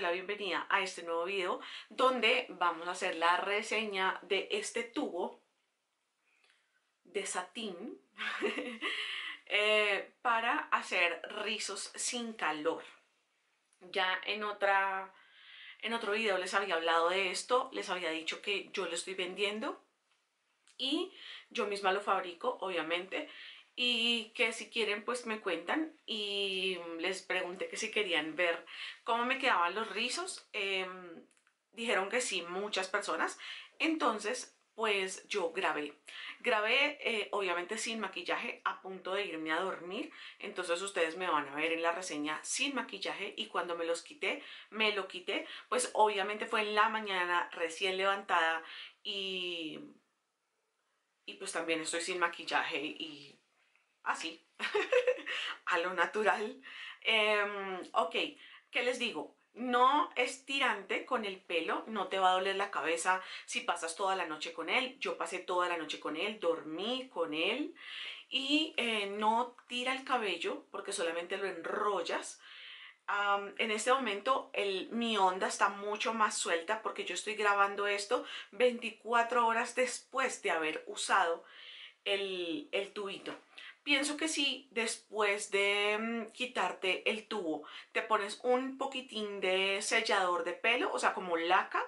la bienvenida a este nuevo video donde vamos a hacer la reseña de este tubo de satín eh, para hacer rizos sin calor. Ya en otra... En otro video les había hablado de esto, les había dicho que yo lo estoy vendiendo y yo misma lo fabrico, obviamente, y que si quieren pues me cuentan y mm, les pregunté que si querían ver cómo me quedaban los rizos em, dijeron que sí muchas personas entonces pues yo grabé. Grabé eh, obviamente sin maquillaje a punto de irme a dormir, entonces ustedes me van a ver en la reseña sin maquillaje y cuando me los quité, me lo quité, pues obviamente fue en la mañana recién levantada y, y pues también estoy sin maquillaje y así, a lo natural. Em, ok, ¿qué les digo? No es tirante con el pelo, no te va a doler la cabeza si pasas toda la noche con él. Yo pasé toda la noche con él, dormí con él y eh, no tira el cabello porque solamente lo enrollas. en este momento mi onda está mucho más suelta porque yo estoy grabando esto 24 horas después de haber usado el tubito pienso que si después de mm, quitarte el tubo te pones un poquitín de sellador de pelo, o sea como laca,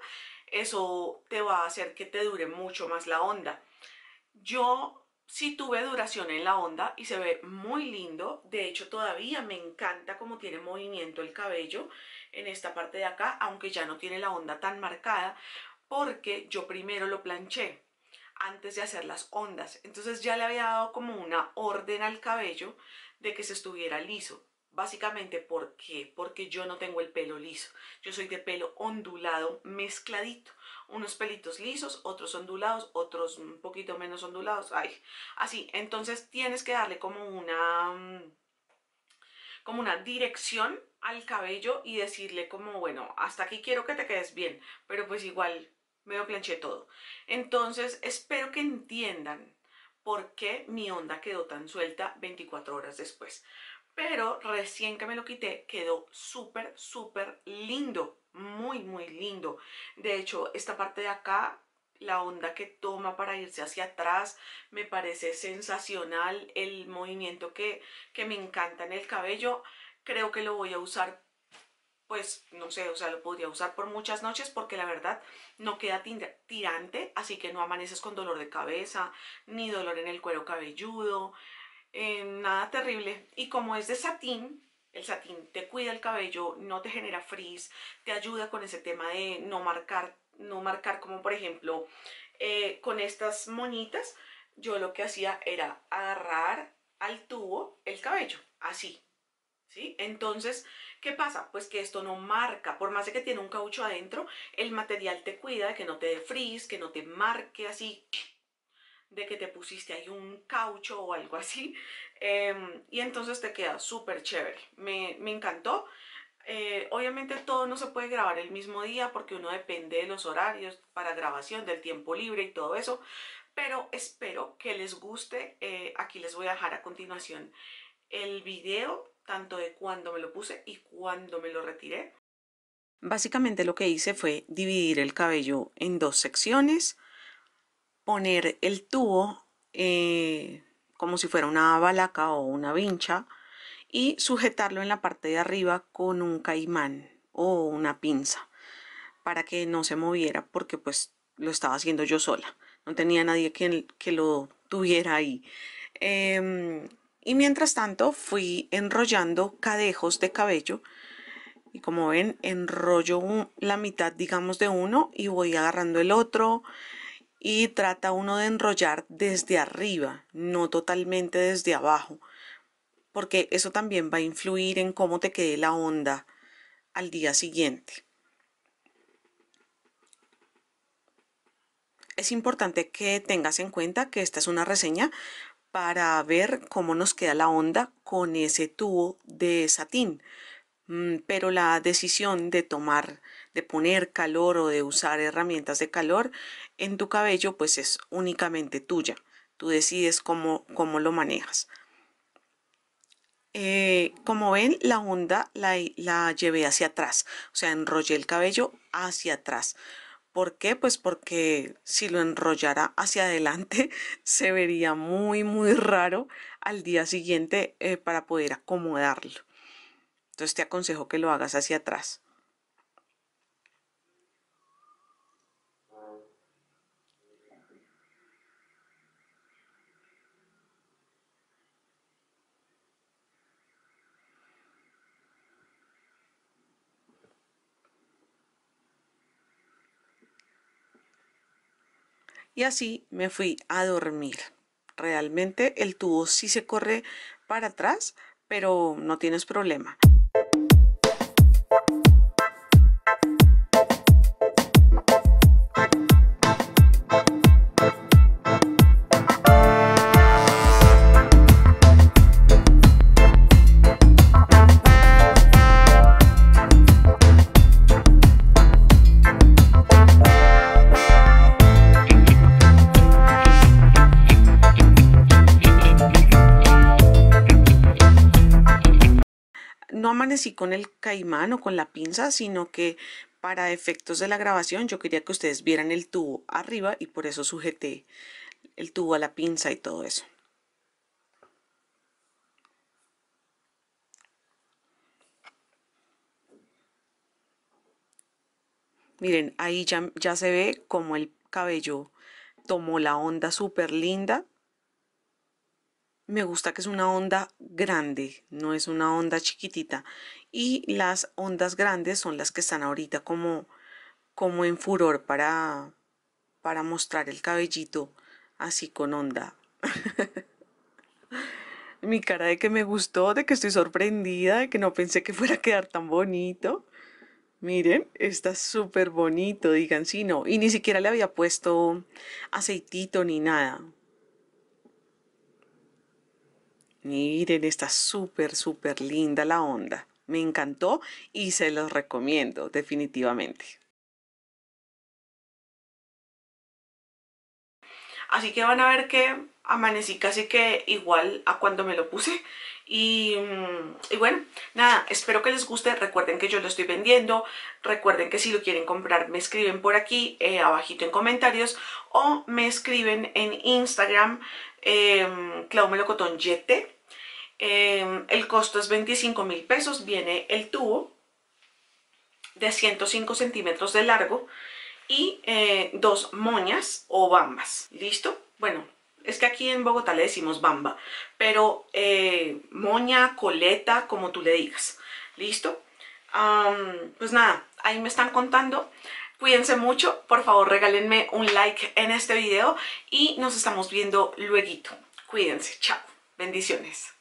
eso te va a hacer que te dure mucho más la onda. Yo sí tuve duración en la onda y se ve muy lindo. De hecho, todavía me encanta cómo tiene movimiento el cabello en esta parte de acá, aunque ya no tiene la onda tan marcada, porque yo primero lo planché antes de hacer las ondas. Entonces ya le había dado como una orden al cabello de que se estuviera liso. Básicamente, ¿por qué? Porque yo no tengo el pelo liso. Yo soy de pelo ondulado mezcladito. Unos pelitos lisos, otros ondulados, otros un poquito menos ondulados. Ay, así. Entonces tienes que darle como una mm, como una dirección al cabello y decirle como, bueno, hasta aquí quiero que te quedes bien, pero pues igual me lo planché todo. Entonces, espero que entiendan por qué mi onda quedó tan suelta 24 horas después. Pero recién que me lo quité, quedó súper, súper lindo. Muy, muy lindo. De hecho, esta parte de acá la onda que toma para irse hacia atrás, me parece sensacional el movimiento que, que me encanta en el cabello, creo que lo voy a usar pues no sé, o sea, lo podría usar por muchas noches porque la verdad no queda tirante, así que no amaneces con dolor de cabeza, ni dolor en el cuero cabelludo, eh, nada terrible. Y como es de satín, el satín te cuida el cabello, no te genera frizz, te ayuda con ese tema de no marcar, no marcar como por ejemplo eh, con estas moñitas, yo lo que hacía era agarrar al tubo el cabello, así, entonces, ¿qué pasa? Pues que esto no marca, por más de que tiene un caucho adentro, el material te cuida de que no te dé frizz, que no te marque así, de que te pusiste ahí un caucho o algo así, em, y entonces te queda súper chévere, me, encantó. Eh, obviamente todo no se puede grabar el mismo día porque uno depende de los horarios para grabación, del tiempo libre y todo eso, pero espero que les guste, eh, aquí les voy a dejar a continuación el video tanto de cuando me lo puse y cuando me lo retiré. Básicamente lo que hice fue dividir el cabello en dos secciones, poner el tubo eh, como si fuera una balaca o una vincha y sujetarlo en la parte de arriba con un caimán o una pinza para que no se moviera porque pues lo estaba haciendo yo sola no tenía nadie que, que lo tuviera ahí em, y mientras tanto fui enrollando cadejos de cabello y como ven enrollo la mitad digamos de uno y voy agarrando el otro y trata uno de enrollar desde arriba no totalmente desde abajo porque eso también va a influir en cómo te quede la onda al día siguiente es importante que tengas en cuenta que esta es una reseña para ver cómo nos queda la onda con ese tubo de satín. Mm, pero la decisión de tomar, de poner calor o de usar herramientas de calor en tu cabello, pues es únicamente tuya. Tú decides cómo, cómo lo manejas. Eh, como ven, la onda la, la llevé hacia atrás, o sea, enrollé el cabello hacia atrás. ¿Por qué? Pues porque si lo enrollara hacia adelante se vería muy, muy raro al día siguiente eh, para poder acomodarlo. Entonces te aconsejo que lo hagas hacia atrás. y así me fui a dormir. Realmente el tubo sí se corre para atrás, pero no tienes problema. amanecí con el caimán o con la pinza, sino que para efectos de la grabación yo quería que ustedes vieran el tubo arriba y por eso sujeté el tubo a la pinza y todo eso. Miren, ahí ya, ya se ve como el cabello tomó la onda súper linda me gusta que es una onda grande, no es una onda chiquitita. Y las ondas grandes son las que están ahorita como, como en furor para, para mostrar el cabellito así con onda. Mi cara de que me gustó, de que estoy sorprendida, de que no pensé que fuera a quedar tan bonito. Miren, está súper bonito, digan, sí, no. Y ni siquiera le había puesto aceitito ni nada. Miren, está súper, súper linda la onda. Me encantó y se los recomiendo definitivamente. Así que van a ver que amanecí casi que igual a cuando me lo puse. Y, mm, y, bueno, nada, espero que les guste. Recuerden que yo lo estoy vendiendo. Recuerden que si lo quieren comprar me escriben por aquí, eh, abajito en comentarios. O me escriben en Instagram eh, Clau Melocotón em, el costo es 25 mil pesos, viene el tubo de 105 centímetros de largo y eh, dos moñas o bambas, ¿listo? Bueno, es que aquí en Bogotá le decimos bamba, pero eh, moña, coleta, como tú le digas, ¿listo? pues nada, ahí me están contando. Cuídense mucho, por favor regálenme un like en este video y nos estamos viendo luego. Cuídense, chao, bendiciones.